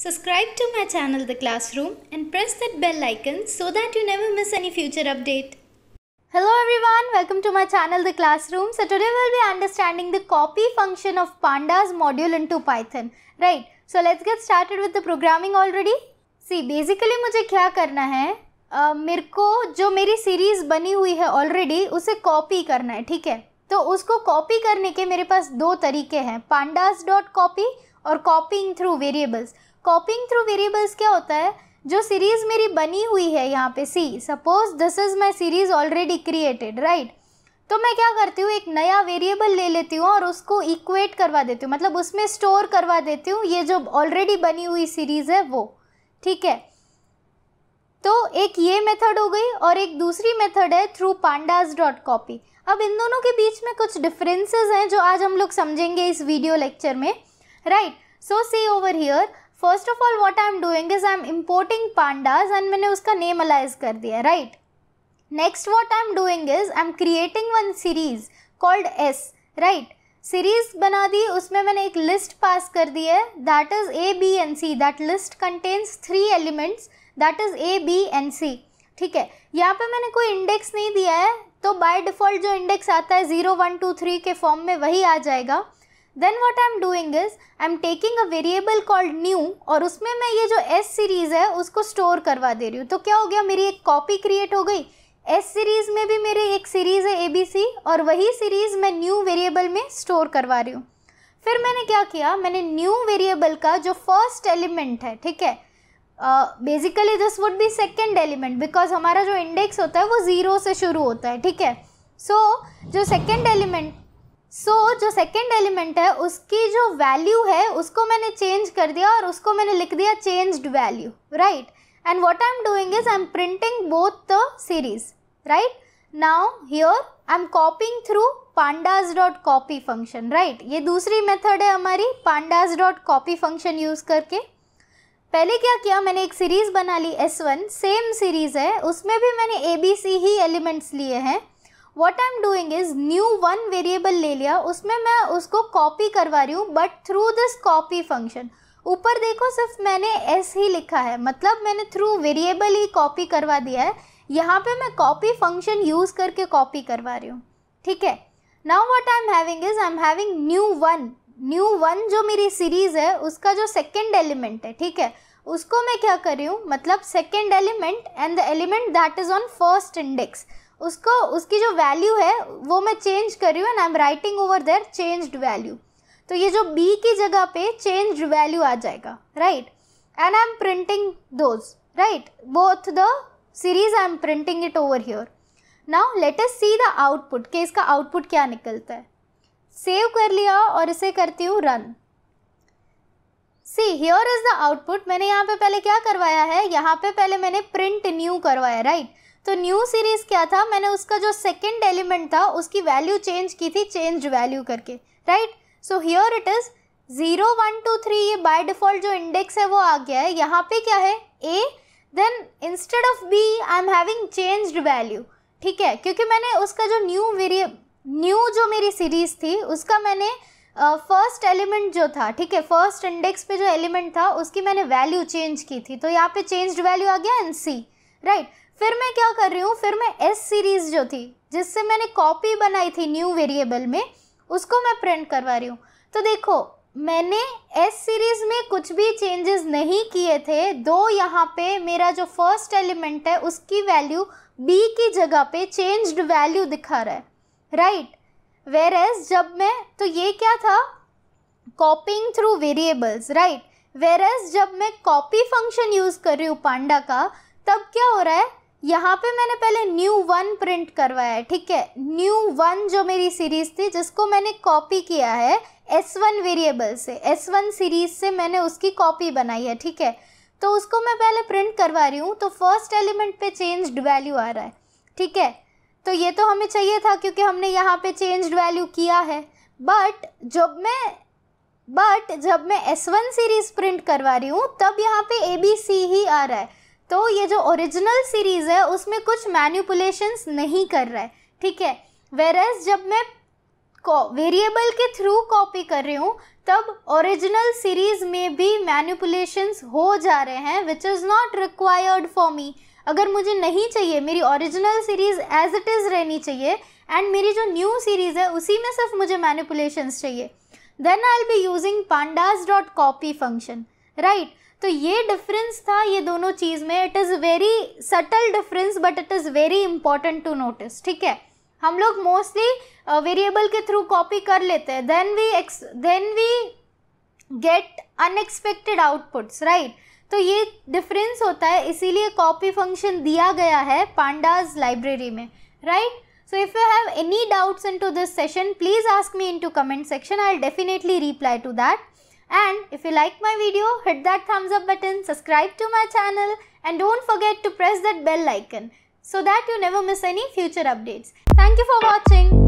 Subscribe to my channel The Classroom and press that bell icon so that you never miss any future update. Hello everyone, welcome to my channel The Classroom. So today we'll be understanding the copy function of pandas module into Python. Right, so let's get started with the programming already. See, basically mujhe kya karna hai? uh, मेरे को जो मेरी series बनी हुई है already उसे copy करना है ठीक है तो उसको कॉपी करने के मेरे पास दो तरीके हैं पांडास डॉट कॉपी और copying through variables copying through variables क्या होता है जो सीरीज़ मेरी बनी हुई है यहाँ पे see suppose this is my series already created right तो मैं क्या करती हूँ एक नया वेरिएबल ले लेती हूँ और उसको इक्वेट करवा देती हूँ मतलब उसमें स्टोर करवा देती हूँ ये जो ऑलरेडी बनी हुई सीरीज़ है वो ठीक है तो एक ये मेथड हो गई और एक दूसरी मेथड है थ्रू पांडाज डॉट कॉपी अब इन दोनों के बीच में कुछ डिफरेंसेस हैं जो आज हम लोग समझेंगे इस वीडियो लेक्चर में right so see over here first of all what I am doing is I am importing pandas and मैंने उसका नेम अलाइज कर दिया right next what I am doing is I am creating one series called S right series बना दी उसमें मैंने एक list पास कर दी है that is A B N C that list contains three elements that is A B N C ठीक है यहाँ पे मैंने कोई इंडेक्स नहीं दिया है तो बाय डिफ़ॉल्ट जो इंडेक्स आता है ज़ीरो वन टू थ्री के फॉर्म में वही आ जाएगा then what I am doing is I am taking a variable called new और उसमें मैं ये जो एस सीरीज़ है उसको स्टोर करवा दे रही हूँ तो क्या हो गया मेरी एक कॉपी क्रिएट हो गई एस सीरीज़ में भी मेरी एक सीरीज़ है ए बी सी और वही सीरीज़ मैं न्यू वेरिएबल में स्टोर करवा रही हूँ फिर मैंने क्या किया मैंने न्यू वेरिएबल का जो फर्स्ट एलिमेंट है ठीक है basically this would be second element because हमारा जो इंडेक्स होता है वो ज़ीरो से शुरू होता है ठीक है सो so, जो सेकेंड एलिमेंट सो so, जो सेकेंड एलिमेंट है उसकी जो वैल्यू है उसको मैंने चेंज कर दिया और उसको मैंने लिख दिया changed value right and what I am doing is I am printing both the series right now here I am copying through pandas dot copy function right ये दूसरी मेथड है हमारी pandas dot copy function use करके पहले क्या किया मैंने एक सीरीज़ बना ली एस वन सेम सीरीज़ है उसमें भी मैंने A B C he elements लिए हैं what I am doing is new one variable ले लिया उसमें मैं उसको कॉपी करवा रही हूँ but through this copy function ऊपर देखो सिर्फ मैंने एस ही लिखा है मतलब मैंने थ्रू वेरिएबल ही कॉपी करवा दिया है यहाँ पे मैं कॉपी फंक्शन यूज़ करके कॉपी करवा रही हूँ ठीक है now what I am having is I am having new one new one जो मेरी सीरीज़ है उसका जो सेकेंड एलिमेंट है ठीक है उसको मैं क्या कर रही हूँ मतलब second element and the element that is on first index उसको उसकी जो वैल्यू है वो मैं चेंज कर रही हूँ and I am writing over there changed value तो ये जो बी की जगह पे चेंज वैल्यू आ जाएगा right and I am printing those right both the series I am printing it over here now let us see the output कि इसका आउटपुट क्या निकलता है सेव कर लिया और इसे करती हूँ run see here is the output मैंने यहाँ पे पहले क्या करवाया है यहाँ पे पहले मैंने प्रिंट न्यू करवाया राइट right? तो न्यू सीरीज़ क्या था मैंने उसका जो सेकेंड एलिमेंट था उसकी वैल्यू चेंज की थी चेंज वैल्यू करके right so here it is zero one two three ये बाय डिफ़ॉल्ट जो इंडेक्स है वो आ गया है यहाँ पे क्या है A then instead of B I am having changed value ठीक है क्योंकि मैंने उसका जो न्यू वेरिय न्यू जो मेरी सीरीज़ थी उसका मैंने फर्स्ट uh, एलिमेंट जो था ठीक है फर्स्ट इंडेक्स पे जो एलिमेंट था उसकी मैंने वैल्यू चेंज की थी तो यहाँ पे चेंज्ड वैल्यू आ गया एन सी राइट फिर मैं क्या कर रही हूँ फिर मैं एस सीरीज़ जो थी जिससे मैंने कॉपी बनाई थी न्यू वेरिएबल में उसको मैं प्रिंट करवा रही हूँ तो देखो मैंने एस सीरीज़ में कुछ भी चेंजेस नहीं किए थे दो यहाँ पे मेरा जो फर्स्ट एलिमेंट है उसकी वैल्यू बी की जगह पे चेंज्ड वैल्यू दिखा रहा है राइट वेर एज जब मैं तो ये क्या था copying through variables right whereas जब मैं कॉपी फंक्शन यूज़ कर रही हूँ पांडा का तब क्या हो रहा है यहाँ पे मैंने पहले न्यू वन प्रिंट करवाया है ठीक है न्यू वन जो मेरी सीरीज़ थी जिसको मैंने कॉपी किया है एस वन वेरिएबल से एस वन सीरीज़ से मैंने उसकी कॉपी बनाई है ठीक है तो उसको मैं पहले प्रिंट करवा रही हूँ तो फर्स्ट एलिमेंट पे चेंज्ड वैल्यू आ रहा है ठीक है तो ये तो हमें चाहिए था क्योंकि हमने यहाँ पे चेंज्ड वैल्यू किया है बट जब मैं बट जब मैं एस वन सीरीज़ प्रिंट करवा रही हूँ तब यहाँ पे ए बी सी ही आ रहा है तो ये जो ओरिजिनल सीरीज़ है उसमें कुछ मैन्यूपुलेशंस नहीं कर रहा है ठीक है वेरस जब मैं वेरिएबल के थ्रू कॉपी कर रही हूँ तब ओरिजिनल सीरीज़ में भी मैन्यूपुलेशंस हो जा रहे हैं which is not required for me अगर मुझे नहीं चाहिए मेरी original series as it is रहनी चाहिए एंड मेरी जो न्यू सीरीज़ है उसी में सिर्फ मुझे मैनिपुलेशंस चाहिए then I be using pandas dot copy function right right? तो ये डिफरेंस था ये दोनों चीज़ में it is very subtle difference but it is very important to notice ठीक है हम लोग मोस्टली वेरिएबल uh, के थ्रू कॉपी कर लेते हैं then we ex then we get unexpected outputs right तो ये डिफरेंस होता है इसीलिए कॉपी फंक्शन दिया गया है पांडाज लाइब्रेरी में right So if you have any doubts into this session, please ask me into comment section. I'll definitely reply to that. And if you like my video, hit that thumbs up button, subscribe to my channel and don't forget to press that bell icon so that you never miss any future updates. Thank you for watching.